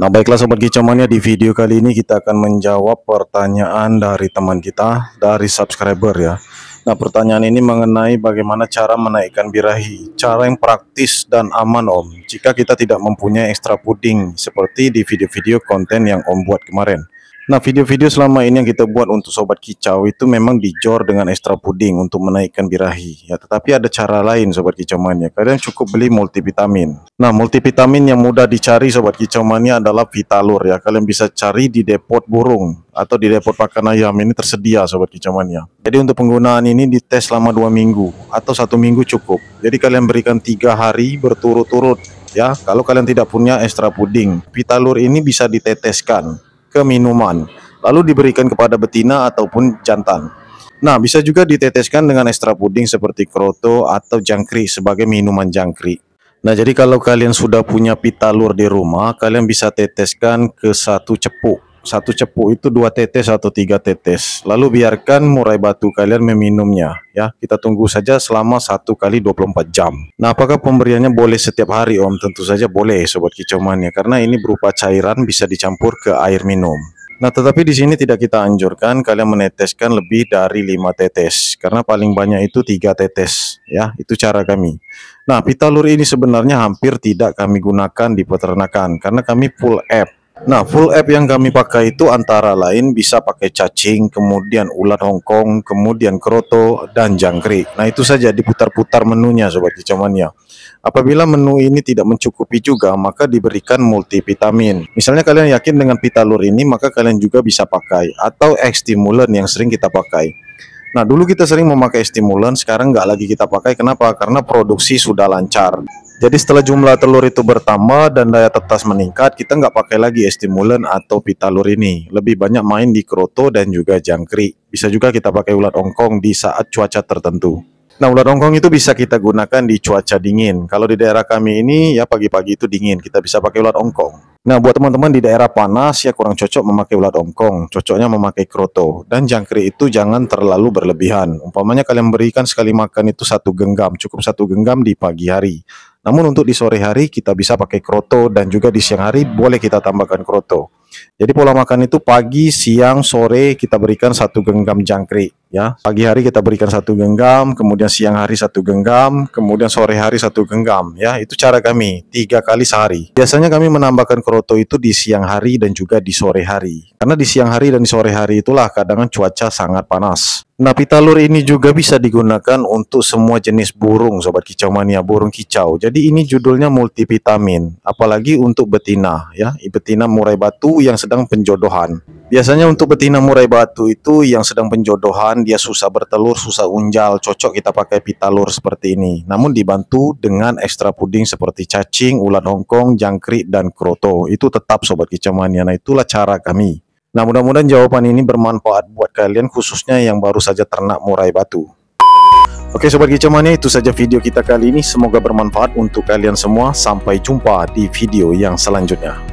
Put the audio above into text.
Nah baiklah Sobat Kicomania di video kali ini kita akan menjawab pertanyaan dari teman kita dari subscriber ya Nah pertanyaan ini mengenai bagaimana cara menaikkan birahi Cara yang praktis dan aman om Jika kita tidak mempunyai ekstra puding seperti di video-video konten yang om buat kemarin Nah, video-video selama ini yang kita buat untuk sobat kicau itu memang dijor dengan ekstra puding untuk menaikkan birahi. Ya, tetapi ada cara lain sobat kicau mania. Kalian cukup beli multivitamin. Nah, multivitamin yang mudah dicari sobat kicau mania adalah Vitalur ya. Kalian bisa cari di depot burung atau di depot pakan ayam ini tersedia sobat kicau mania. Jadi untuk penggunaan ini dites selama dua minggu atau satu minggu cukup. Jadi kalian berikan tiga hari berturut-turut ya. Kalau kalian tidak punya ekstra puding, Vitalur ini bisa diteteskan ke minuman, lalu diberikan kepada betina ataupun jantan. Nah, bisa juga diteteskan dengan ekstra puding seperti kroto atau jangkrik sebagai minuman jangkrik. Nah, jadi kalau kalian sudah punya pita lur di rumah, kalian bisa teteskan ke satu cepuk satu cepuk itu dua tetes atau tiga tetes. Lalu biarkan murai batu kalian meminumnya. Ya, kita tunggu saja selama satu kali 24 jam. Nah, apakah pemberiannya boleh setiap hari, Om? Tentu saja boleh, sobat ya karena ini berupa cairan bisa dicampur ke air minum. Nah, tetapi di sini tidak kita anjurkan kalian meneteskan lebih dari lima tetes karena paling banyak itu tiga tetes ya, itu cara kami. Nah, pita ini sebenarnya hampir tidak kami gunakan di peternakan karena kami full app Nah, full app yang kami pakai itu antara lain bisa pakai cacing, kemudian ulat Hongkong, kemudian kroto dan jangkrik. Nah, itu saja diputar-putar menunya sobat ya. Apabila menu ini tidak mencukupi juga, maka diberikan multivitamin. Misalnya kalian yakin dengan pitalur ini, maka kalian juga bisa pakai atau estimulan yang sering kita pakai. Nah, dulu kita sering memakai stimulan, sekarang nggak lagi kita pakai. Kenapa? Karena produksi sudah lancar. Jadi setelah jumlah telur itu bertambah dan daya tetas meningkat, kita nggak pakai lagi estimulan atau pitalur ini. Lebih banyak main di kroto dan juga jangkrik. Bisa juga kita pakai ulat ongkong di saat cuaca tertentu. Nah, ulat ongkong itu bisa kita gunakan di cuaca dingin. Kalau di daerah kami ini ya pagi-pagi itu dingin, kita bisa pakai ulat ongkong. Nah, buat teman-teman di daerah panas ya kurang cocok memakai ulat ongkong, cocoknya memakai kroto. Dan jangkrik itu jangan terlalu berlebihan. Umpamanya kalian berikan sekali makan itu satu genggam, cukup satu genggam di pagi hari. Namun untuk di sore hari kita bisa pakai kroto dan juga di siang hari boleh kita tambahkan kroto. Jadi pola makan itu pagi, siang, sore kita berikan satu genggam jangkrik ya. Pagi hari kita berikan satu genggam, kemudian siang hari satu genggam, kemudian sore hari satu genggam ya. Itu cara kami tiga kali sehari. Biasanya kami menambahkan kroto itu di siang hari dan juga di sore hari. Karena di siang hari dan di sore hari itulah kadang cuaca sangat panas. Napi talur ini juga bisa digunakan untuk semua jenis burung sobat kicau mania, burung kicau. Jadi ini judulnya multivitamin, apalagi untuk betina ya. Betina murai batu yang sedang penjodohan. Biasanya untuk betina murai batu itu yang sedang penjodohan dia susah bertelur, susah unjal, cocok kita pakai pita pitalur seperti ini. Namun dibantu dengan ekstra puding seperti cacing, ulat hongkong, jangkrik, dan kroto. Itu tetap sobat kicamania. Nah itulah cara kami. Nah mudah-mudahan jawaban ini bermanfaat buat kalian khususnya yang baru saja ternak murai batu. Oke Sobat Kicamania itu saja video kita kali ini Semoga bermanfaat untuk kalian semua Sampai jumpa di video yang selanjutnya